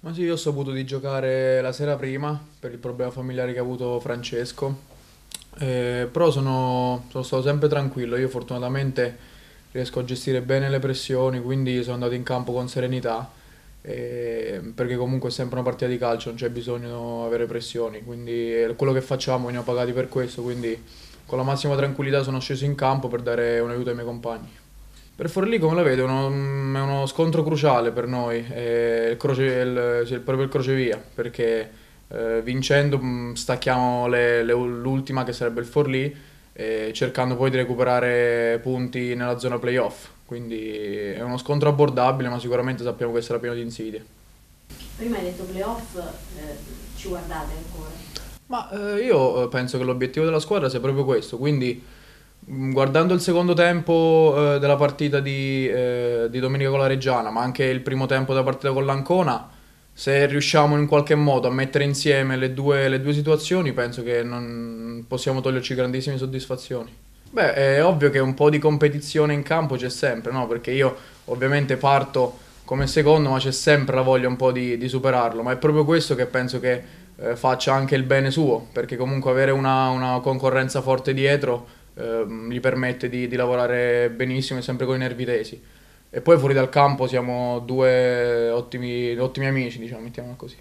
Ma sì, io ho saputo di giocare la sera prima per il problema familiare che ha avuto Francesco. Eh, però sono, sono stato sempre tranquillo. Io fortunatamente riesco a gestire bene le pressioni, quindi sono andato in campo con serenità. Eh, perché comunque è sempre una partita di calcio, non c'è bisogno di avere pressioni. Quindi eh, quello che facciamo veniamo pagati per questo. Quindi con la massima tranquillità sono sceso in campo per dare un aiuto ai miei compagni. Per Forlì, come la vedo, è uno, mm, è uno scontro cruciale per noi, è, il croce, il, cioè, proprio il crocevia, perché eh, vincendo mm, stacchiamo l'ultima che sarebbe il Forlì, eh, cercando poi di recuperare punti nella zona playoff. Quindi è uno scontro abbordabile, ma sicuramente sappiamo che sarà pieno di insidie. Prima hai detto playoff, eh, ci guardate ancora? Ma eh, io eh, penso che l'obiettivo della squadra sia proprio questo, quindi Guardando il secondo tempo eh, della partita di, eh, di Domenica con la Reggiana, ma anche il primo tempo della partita con l'Ancona, se riusciamo in qualche modo a mettere insieme le due, le due situazioni, penso che non possiamo toglierci grandissime soddisfazioni. Beh, è ovvio che un po' di competizione in campo c'è sempre, no? Perché io ovviamente parto come secondo, ma c'è sempre la voglia un po' di, di superarlo, ma è proprio questo che penso che eh, faccia anche il bene suo, perché comunque avere una, una concorrenza forte dietro Ehm, gli permette di, di, lavorare benissimo e sempre con i nervi tesi. E poi fuori dal campo siamo due ottimi, ottimi amici, diciamo, mettiamola così.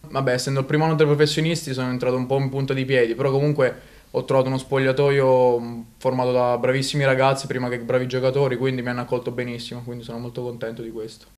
Vabbè, essendo il primo anno tra i professionisti sono entrato un po' in punta di piedi, però comunque ho trovato uno spogliatoio mm, formato da bravissimi ragazzi prima che bravi giocatori, quindi mi hanno accolto benissimo, quindi sono molto contento di questo.